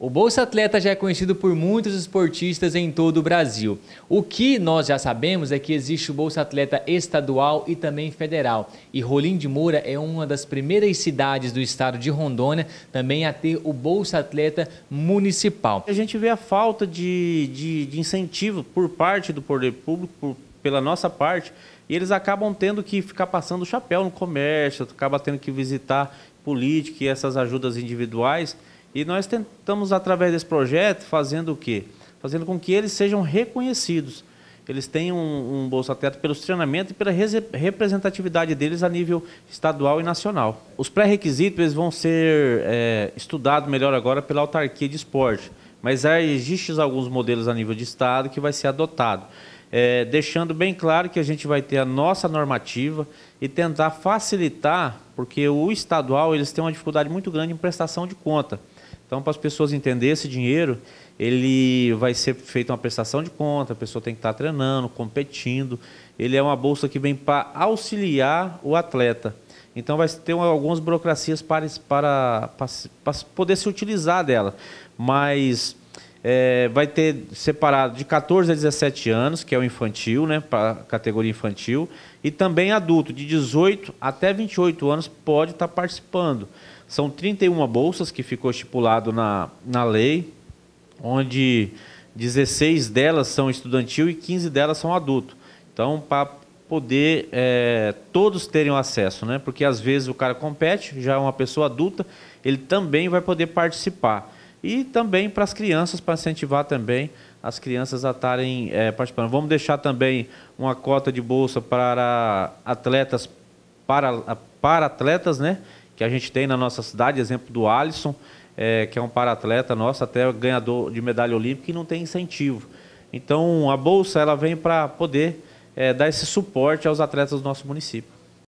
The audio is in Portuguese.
O Bolsa Atleta já é conhecido por muitos esportistas em todo o Brasil. O que nós já sabemos é que existe o Bolsa Atleta estadual e também federal. E Rolim de Moura é uma das primeiras cidades do estado de Rondônia também a ter o Bolsa Atleta municipal. A gente vê a falta de, de, de incentivo por parte do poder público, por, pela nossa parte, e eles acabam tendo que ficar passando chapéu no comércio, acaba tendo que visitar política e essas ajudas individuais. E nós tentamos, através desse projeto, fazendo o quê? Fazendo com que eles sejam reconhecidos. Eles tenham um, um Bolsa Teto pelo treinamento e pela representatividade deles a nível estadual e nacional. Os pré-requisitos vão ser é, estudados melhor agora pela autarquia de esporte, mas existem alguns modelos a nível de estado que vai ser adotado. É, deixando bem claro que a gente vai ter a nossa normativa e tentar facilitar, porque o estadual eles têm uma dificuldade muito grande em prestação de conta. Então, para as pessoas entenderem esse dinheiro, ele vai ser feito uma prestação de conta, a pessoa tem que estar treinando, competindo. Ele é uma bolsa que vem para auxiliar o atleta. Então vai ter algumas burocracias para, para, para, para poder se utilizar dela. Mas é, vai ter separado de 14 a 17 anos, que é o infantil, né, para categoria infantil, e também adulto, de 18 até 28 anos, pode estar tá participando. São 31 bolsas que ficou estipulado na, na lei, onde 16 delas são estudantil e 15 delas são adulto. Então, para poder é, todos terem acesso, né? Porque às vezes o cara compete, já é uma pessoa adulta, ele também vai poder participar e também para as crianças, para incentivar também as crianças a estarem é, participando. Vamos deixar também uma cota de bolsa para atletas, para, para atletas, né? Que a gente tem na nossa cidade, exemplo do Alisson, é, que é um para-atleta nosso, até ganhador de medalha olímpica e não tem incentivo. Então, a bolsa ela vem para poder é, dar esse suporte aos atletas do nosso município.